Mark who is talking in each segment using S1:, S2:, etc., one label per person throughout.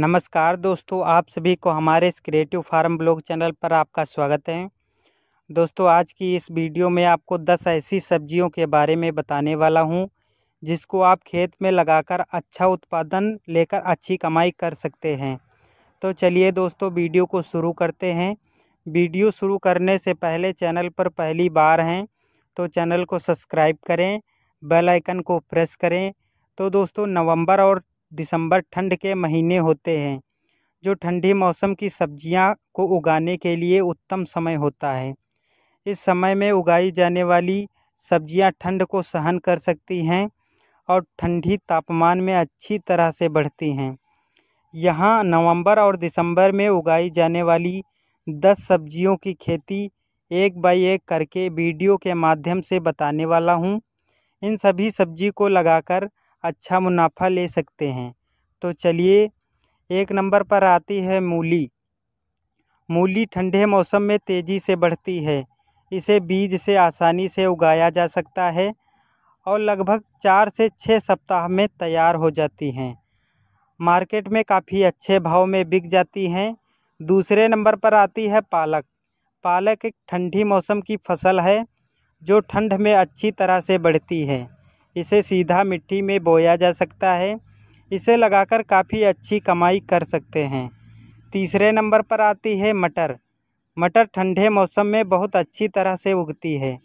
S1: नमस्कार दोस्तों आप सभी को हमारे इस क्रिएटिव फार्म ब्लॉग चैनल पर आपका स्वागत है दोस्तों आज की इस वीडियो में आपको 10 ऐसी सब्जियों के बारे में बताने वाला हूं जिसको आप खेत में लगाकर अच्छा उत्पादन लेकर अच्छी कमाई कर सकते हैं तो चलिए दोस्तों वीडियो को शुरू करते हैं वीडियो शुरू करने से पहले चैनल पर पहली बार हैं तो चैनल को सब्सक्राइब करें बेलाइकन को प्रेस करें तो दोस्तों नवम्बर और दिसंबर ठंड के महीने होते हैं जो ठंडी मौसम की सब्जियां को उगाने के लिए उत्तम समय होता है इस समय में उगाई जाने वाली सब्जियां ठंड को सहन कर सकती हैं और ठंडी तापमान में अच्छी तरह से बढ़ती हैं यहाँ नवंबर और दिसंबर में उगाई जाने वाली दस सब्जियों की खेती एक बाई एक करके वीडियो के माध्यम से बताने वाला हूँ इन सभी सब्जी को लगाकर अच्छा मुनाफा ले सकते हैं तो चलिए एक नंबर पर आती है मूली मूली ठंडे मौसम में तेज़ी से बढ़ती है इसे बीज से आसानी से उगाया जा सकता है और लगभग चार से छः सप्ताह में तैयार हो जाती हैं मार्केट में काफ़ी अच्छे भाव में बिक जाती हैं दूसरे नंबर पर आती है पालक पालक एक ठंडी मौसम की फसल है जो ठंड में अच्छी तरह से बढ़ती है इसे सीधा मिट्टी में बोया जा सकता है इसे लगाकर काफ़ी अच्छी कमाई कर सकते हैं तीसरे नंबर पर आती है मटर मटर ठंडे मौसम में बहुत अच्छी तरह से उगती है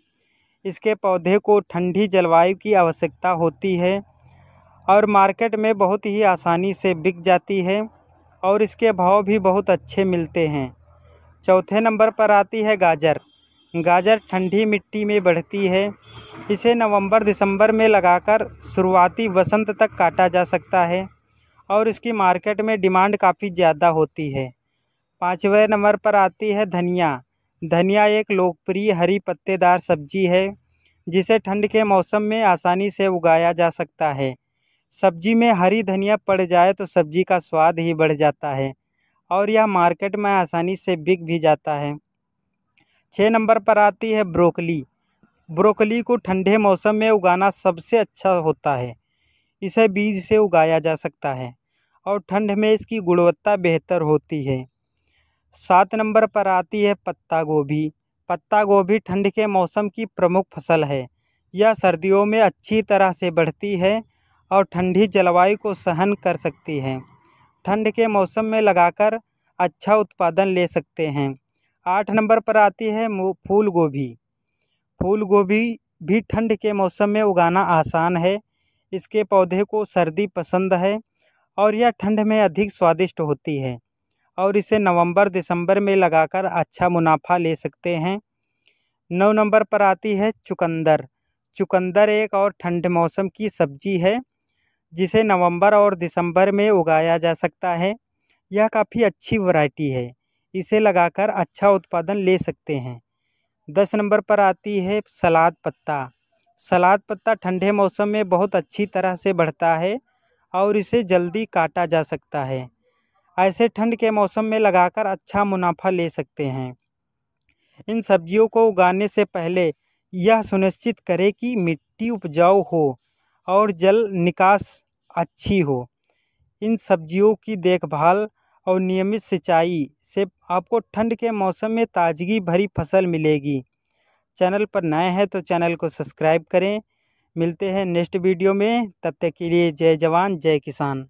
S1: इसके पौधे को ठंडी जलवायु की आवश्यकता होती है और मार्केट में बहुत ही आसानी से बिक जाती है और इसके भाव भी बहुत अच्छे मिलते हैं चौथे नंबर पर आती है गाजर गाजर ठंडी मिट्टी में बढ़ती है इसे नवंबर दिसंबर में लगाकर शुरुआती वसंत तक काटा जा सकता है और इसकी मार्केट में डिमांड काफ़ी ज़्यादा होती है पाँचवें नंबर पर आती है धनिया धनिया एक लोकप्रिय हरी पत्तेदार सब्जी है जिसे ठंड के मौसम में आसानी से उगाया जा सकता है सब्जी में हरी धनिया पड़ जाए तो सब्जी का स्वाद ही बढ़ जाता है और यह मार्केट में आसानी से बिक भी जाता है छः नंबर पर आती है ब्रोकली ब्रोकली को ठंडे मौसम में उगाना सबसे अच्छा होता है इसे बीज से उगाया जा सकता है और ठंड में इसकी गुणवत्ता बेहतर होती है सात नंबर पर आती है पत्ता गोभी पत्ता गोभी ठंड के मौसम की प्रमुख फसल है यह सर्दियों में अच्छी तरह से बढ़ती है और ठंडी जलवायु को सहन कर सकती है ठंड के मौसम में लगाकर अच्छा उत्पादन ले सकते हैं आठ नंबर पर आती है फूल गोभी फूल गोभी भी ठंड के मौसम में उगाना आसान है इसके पौधे को सर्दी पसंद है और यह ठंड में अधिक स्वादिष्ट होती है और इसे नवंबर दिसंबर में लगाकर अच्छा मुनाफा ले सकते हैं नौ नंबर पर आती है चुकंदर चुकंदर एक और ठंड मौसम की सब्जी है जिसे नवंबर और दिसंबर में उगाया जा सकता है यह काफ़ी अच्छी वैरायटी है इसे लगाकर अच्छा उत्पादन ले सकते हैं दस नंबर पर आती है सलाद पत्ता सलाद पत्ता ठंडे मौसम में बहुत अच्छी तरह से बढ़ता है और इसे जल्दी काटा जा सकता है ऐसे ठंड के मौसम में लगाकर अच्छा मुनाफा ले सकते हैं इन सब्जियों को उगाने से पहले यह सुनिश्चित करें कि मिट्टी उपजाऊ हो और जल निकास अच्छी हो इन सब्जियों की देखभाल और नियमित सिंचाई से आपको ठंड के मौसम में ताजगी भरी फसल मिलेगी चैनल पर नए हैं तो चैनल को सब्सक्राइब करें मिलते हैं नेक्स्ट वीडियो में तब तक के लिए जय जवान जय किसान